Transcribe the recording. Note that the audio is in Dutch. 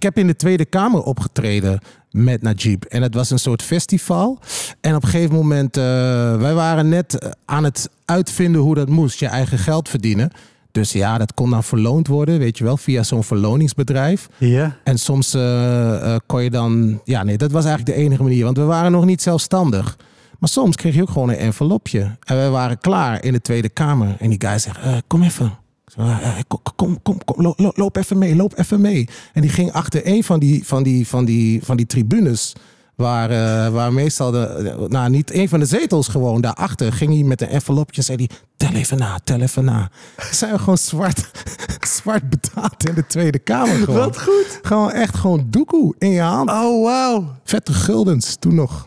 ik heb in de Tweede Kamer opgetreden met Najib. En het was een soort festival. En op een gegeven moment, eh, wij waren net eh, aan het uitvinden hoe dat moest. Je eigen geld verdienen. Dus ja, dat kon dan verloond worden, weet je wel, via zo'n verloningsbedrijf. Ja. En soms eh, kon je dan, ja nee, dat was eigenlijk de enige manier. Want we waren nog niet zelfstandig. Maar soms kreeg je ook gewoon een envelopje. En wij waren klaar in de Tweede Kamer. En die guy zegt, kom even, eh, eh, kom, kom, loop even mee, loop even mee. En die ging achter een van die, van die, van die, van die tribunes. Waar, eh, waar meestal, de, nou niet een van de zetels gewoon, daarachter ging hij met een envelopje en zei hij, tel even na, tel even na. Zijn we gewoon zwart, zwart betaald in de Tweede Kamer gewoon. Wat goed. Gewoon echt gewoon doekoe in je hand. Oh wow. Vette guldens toen nog.